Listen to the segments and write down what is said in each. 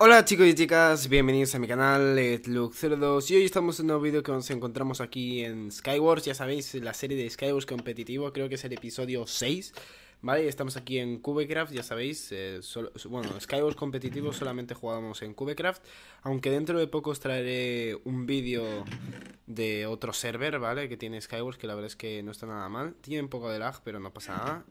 Hola chicos y chicas, bienvenidos a mi canal luke 02 y hoy estamos en un nuevo vídeo que nos encontramos aquí en Skywars, ya sabéis, la serie de Skywars competitivo, creo que es el episodio 6, ¿vale? Estamos aquí en Cubecraft, ya sabéis, eh, solo, bueno, Skywars competitivo solamente jugábamos en Cubecraft, aunque dentro de poco os traeré un vídeo de otro server, ¿vale? Que tiene Skywars, que la verdad es que no está nada mal, tiene un poco de lag, pero no pasa nada,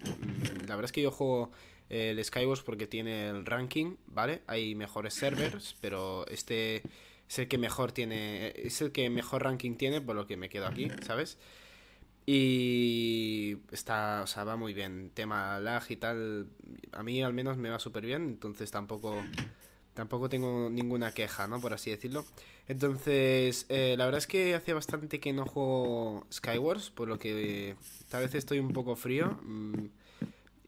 la verdad es que yo juego el Skywars porque tiene el ranking, ¿vale? Hay mejores servers, pero este es el que mejor tiene, es el que mejor ranking tiene, por lo que me quedo aquí, ¿sabes? Y está, o sea, va muy bien. Tema lag y tal, a mí al menos me va súper bien, entonces tampoco, tampoco tengo ninguna queja, ¿no? Por así decirlo. Entonces, eh, la verdad es que hace bastante que no juego Skywars, por lo que tal vez estoy un poco frío. Mm,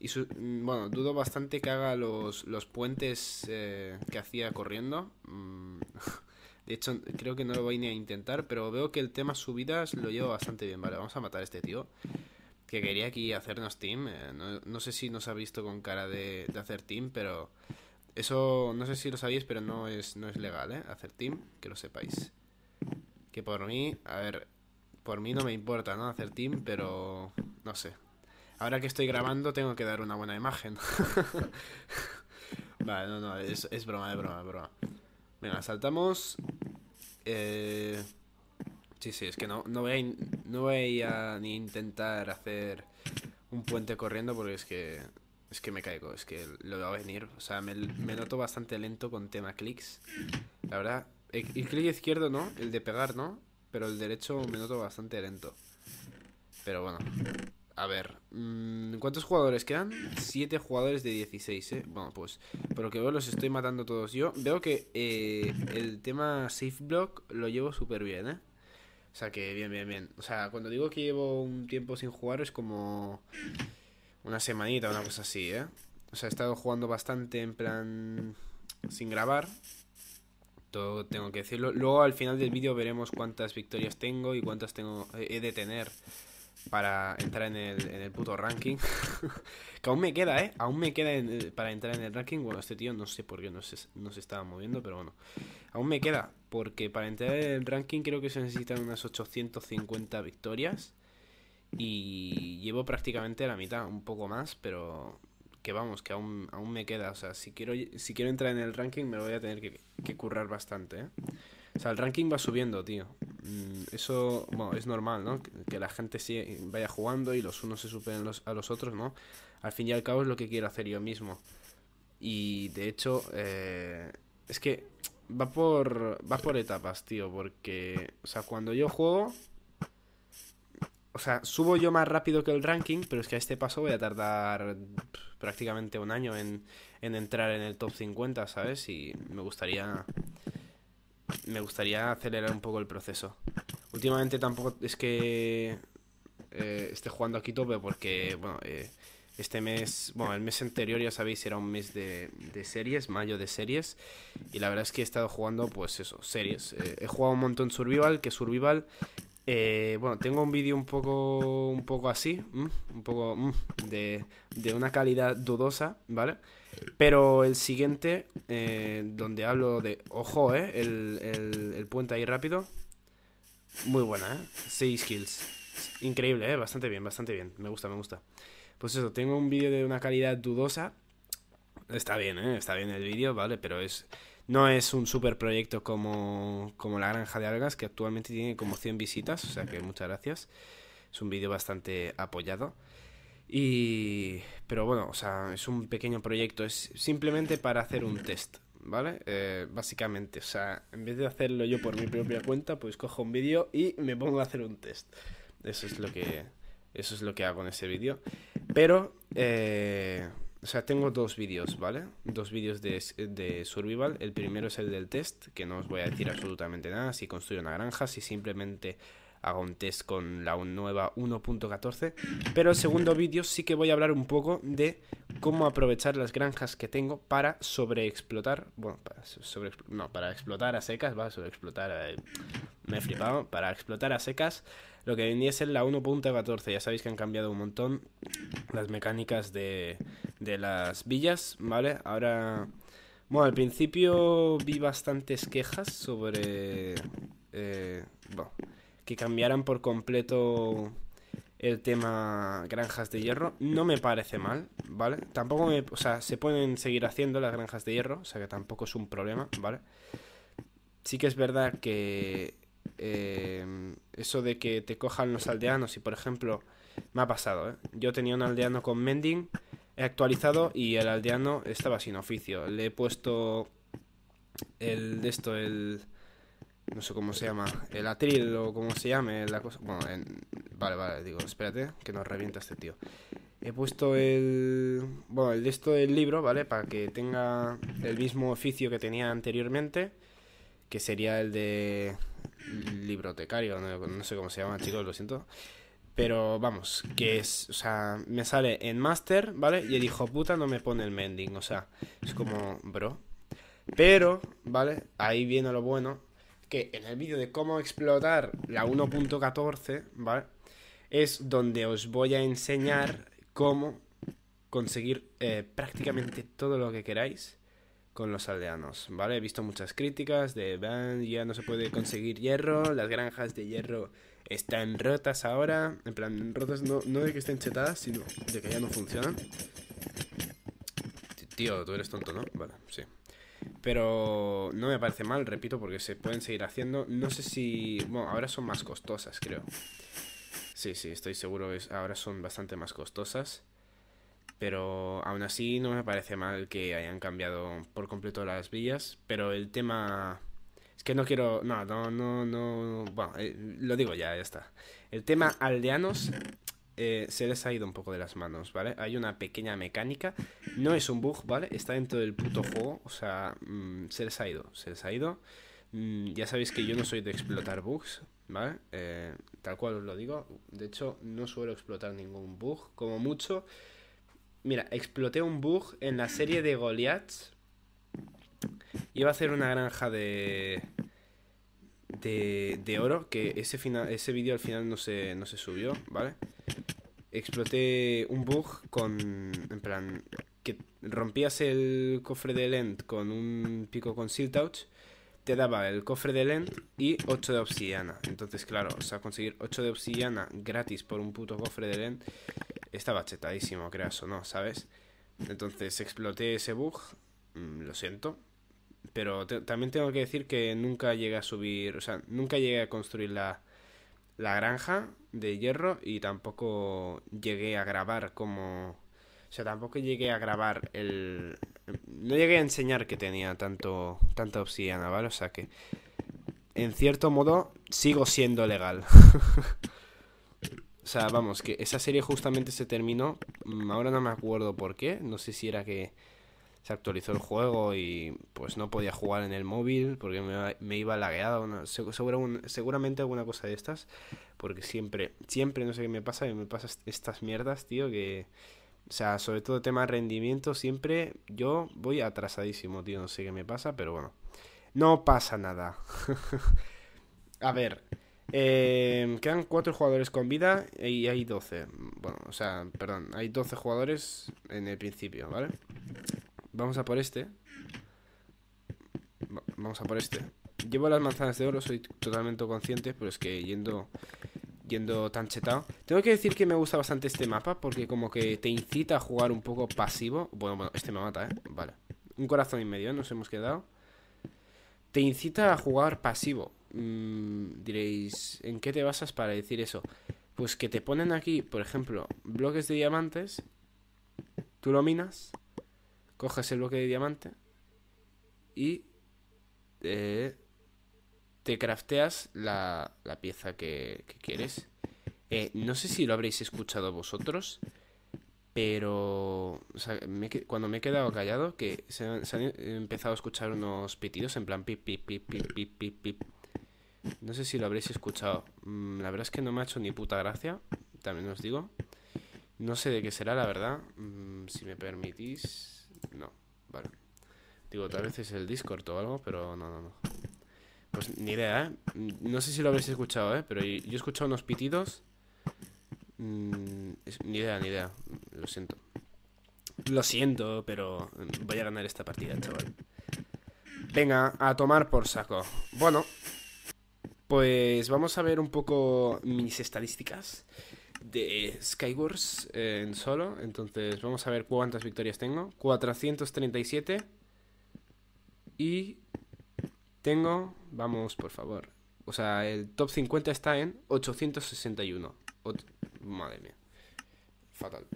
y mm, bueno, dudo bastante que haga los, los puentes eh, que hacía corriendo. Mm, de hecho, creo que no lo voy ni a intentar, pero veo que el tema subidas lo llevo bastante bien. Vale, vamos a matar a este tío. Que quería aquí hacernos team. Eh, no, sé si nos ha visto con cara de, hacer team, pero... Eso no sé si lo sabéis, pero no es, no es legal, ¿eh? Hacer team, que lo sepáis. Que por mí, a ver, por mí no me importa, ¿no? Hacer team, pero... No sé, Ahora que estoy grabando tengo que dar una buena imagen. vale, no, no, es, broma, es broma, es broma. Venga, saltamos. Eh, sí, sí, es que no, no, voy a, ni intentar hacer un puente corriendo porque es que es que me caigo, es que lo va a venir. O sea, me, noto bastante lento con tema clics. La verdad, el, clic izquierdo no, el de pegar no, pero el derecho me noto bastante lento. Pero bueno a ver, mm, ¿cuántos jugadores quedan? Siete jugadores de 16, ¿eh? Bueno, pues, por lo que veo los estoy matando todos yo. Veo que eh, el tema safe block lo llevo súper bien, ¿eh? O sea que bien, bien, bien. O sea, cuando digo que llevo un tiempo sin jugar es como una semanita, una cosa así, ¿eh? O sea, he estado jugando bastante en plan sin grabar. Todo tengo que decirlo. Luego al final del vídeo veremos cuántas victorias tengo y cuántas tengo he de tener para entrar en el, en el puto ranking. que aún me queda, ¿eh? Aún me queda para entrar en el ranking. Bueno, este tío no sé por qué no se, estaba moviendo, pero bueno. Aún me queda, porque para entrar en el ranking creo que se necesitan unas 850 victorias. Y llevo prácticamente la mitad, un poco más, pero que vamos, que aún, aún me queda. O sea, si quiero, si quiero entrar en el ranking me voy a tener que, que currar bastante, ¿eh? O sea, el ranking va subiendo, tío. Mm, eso bueno, es normal, ¿no? Que, la gente vaya jugando y los unos se superen a los otros, ¿no? Al fin y al cabo es lo que quiero hacer yo mismo. Y de hecho, eh, es que va por, va por etapas, tío, porque, o sea, cuando yo juego, o sea, subo yo más rápido que el ranking, pero es que a este paso voy a tardar prácticamente un año en, en entrar en el top 50, ¿sabes? Y me gustaría me gustaría acelerar un poco el proceso. Últimamente tampoco es que eh, esté jugando aquí tope porque, bueno, eh, este mes, bueno, el mes anterior ya sabéis era un mes de, de, series, mayo de series, y la verdad es que he estado jugando, pues eso, series. Eh, he jugado un montón Survival, que Survival eh, bueno, tengo un vídeo un poco, un poco así, un poco de, de una calidad dudosa, ¿vale? Pero el siguiente, eh, donde hablo de, ojo, ¿eh? El, el, puente ahí rápido, muy buena, ¿eh? 6 kills. Increíble, ¿eh? Bastante bien, bastante bien. Me gusta, me gusta. Pues eso, tengo un vídeo de una calidad dudosa Está bien, ¿eh? está bien el vídeo, ¿vale? Pero es no es un super proyecto como, como La Granja de Algas, que actualmente tiene como 100 visitas, o sea que muchas gracias. Es un vídeo bastante apoyado. Y... Pero bueno, o sea, es un pequeño proyecto, es simplemente para hacer un test, ¿vale? Eh, básicamente, o sea, en vez de hacerlo yo por mi propia cuenta, pues cojo un vídeo y me pongo a hacer un test. Eso es lo que, eso es lo que hago en ese vídeo. Pero... Eh o sea, tengo dos vídeos, ¿vale? Dos vídeos de, survival. El primero es el del test, que no os voy a decir absolutamente nada, si construyo una granja, si simplemente hago un test con la nueva 1.14. Pero el segundo vídeo sí que voy a hablar un poco de cómo aprovechar las granjas que tengo para sobreexplotar. Bueno, para sobre, no, para explotar a secas, va, a sobreexplotar. Eh, me he flipado. Para explotar a secas lo que vendría es la 1.14. Ya sabéis que han cambiado un montón las mecánicas de, de las villas, ¿vale? Ahora, bueno, al principio vi bastantes quejas sobre, eh, bueno, que cambiaran por completo el tema granjas de hierro. No me parece mal, ¿vale? Tampoco me, o sea, se pueden seguir haciendo las granjas de hierro, o sea que tampoco es un problema, ¿vale? Sí que es verdad que eh, eso de que te cojan los aldeanos y, por ejemplo, me ha pasado, ¿eh? Yo tenía un aldeano con Mending he actualizado y el aldeano estaba sin oficio. Le he puesto el de esto, el... No sé cómo se llama, el atril o cómo se llame, la cosa... Bueno, vale, vale, digo, espérate, que nos revienta este tío. He puesto el... Bueno, el de esto del libro, ¿vale? Para que tenga el mismo oficio que tenía anteriormente, que sería el de librotecario, no sé cómo se llama, chicos, lo siento. Pero vamos, que es, o sea, me sale en master, ¿vale? Y el hijo puta no me pone el mending, o sea, es como, bro. Pero, ¿vale? Ahí viene lo bueno, que en el vídeo de cómo explotar la 1.14, ¿vale? Es donde os voy a enseñar cómo conseguir eh, prácticamente todo lo que queráis con los aldeanos, ¿vale? He visto muchas críticas de ya no se puede conseguir hierro, las granjas de hierro están rotas ahora, en plan, rotas no, no de que estén chetadas, sino de que ya no funcionan. Tío, tú eres tonto, ¿no? Vale, sí. Pero no me parece mal, repito, porque se pueden seguir haciendo. No sé si... Bueno, ahora son más costosas, creo. Sí, sí, estoy seguro que ahora son bastante más costosas. Pero aún así no me parece mal que hayan cambiado por completo las villas. Pero el tema... Es que no quiero... No, no, no, Bueno, eh, lo digo ya, ya está. El tema aldeanos eh, se les ha ido un poco de las manos, ¿vale? Hay una pequeña mecánica. No es un bug, ¿vale? Está dentro del puto juego. O sea, mm, se les ha ido, se les ha ido. Mm, ya sabéis que yo no soy de explotar bugs, ¿vale? Eh, tal cual os lo digo. De hecho, no suelo explotar ningún bug. Como mucho... Mira, exploté un bug en la serie de Goliaths. Iba a hacer una granja de. De, de oro, que ese, final, ese vídeo al final no se, no se subió, ¿vale? Exploté un bug con. En plan. Que rompías el cofre de Lent con un pico con touch te daba el cofre de Lent y 8 de obsidiana. Entonces, claro, o sea, conseguir 8 de obsidiana gratis por un puto cofre de Lent estaba chetadísimo, creas o no, ¿sabes? Entonces exploté ese bug, mm, lo siento. Pero también tengo que decir que nunca llegué a subir, o sea, nunca llegué a construir la, la granja de hierro y tampoco llegué a grabar como... O sea, tampoco llegué a grabar el... No llegué a enseñar que tenía tanto, tanta obsidiana, ¿vale? O sea que, en cierto modo, sigo siendo legal. O sea, vamos, que esa serie justamente se terminó. Mm, ahora no me acuerdo por qué. No sé si era que se actualizó el juego y pues no podía jugar en el móvil porque me, iba lagueado. seguramente alguna cosa de estas. Porque siempre, siempre no sé qué me pasa. me pasan estas mierdas, tío, que... O sea, sobre todo tema rendimiento, siempre yo voy atrasadísimo, tío. No sé qué me pasa, pero bueno. No pasa nada. A ver, Em, quedan 4 jugadores con vida y hay 12. Bueno, o sea, perdón, hay 12 jugadores en el principio, ¿vale? Vamos a por este. vamos a por este. Llevo las manzanas de oro, soy totalmente consciente, pero es que yendo yendo tan chetado. Tengo que decir que me gusta bastante este mapa porque como que te incita a jugar un poco pasivo. Bueno, bueno, este me mata, ¿eh? Vale. Un corazón y medio nos hemos quedado. Te incita a jugar pasivo. Mm, diréis, ¿en qué te basas para decir eso? Pues que te ponen aquí, por ejemplo, bloques de diamantes, tú lo minas, coges el bloque de diamante y eh, te crafteas la, la pieza que, quieres. Eh, no sé si lo habréis escuchado vosotros, pero cuando me he quedado callado, que se han, empezado a escuchar unos pitidos en plan pip, pip, pip, pip, pip, pip no sé si lo habréis escuchado. Mm, la verdad es que no me ha hecho ni puta gracia, también os digo. No sé de qué será, la verdad. Mm, si me permitís... No, vale. Digo, tal vez es el Discord o algo, pero no, no, no. Pues ni idea, ¿eh? Mm, no sé si lo habréis escuchado, ¿eh? Pero yo he escuchado unos pitidos. ni idea, ni idea. Lo siento. Lo siento, pero voy a ganar esta partida, chaval. Venga, a tomar por saco. Bueno, pues vamos a ver un poco mis estadísticas de Skywars eh, en solo. Entonces, vamos a ver cuántas victorias tengo. 437. Y tengo, vamos, por favor. O sea, el top 50 está en 861. madre mía. Fatal.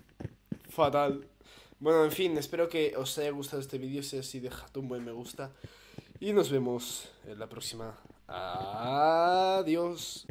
Fatal. Bueno, en fin, espero que os haya gustado este vídeo. Si es así, dejad un buen me gusta. Y nos vemos en la próxima. Adiós.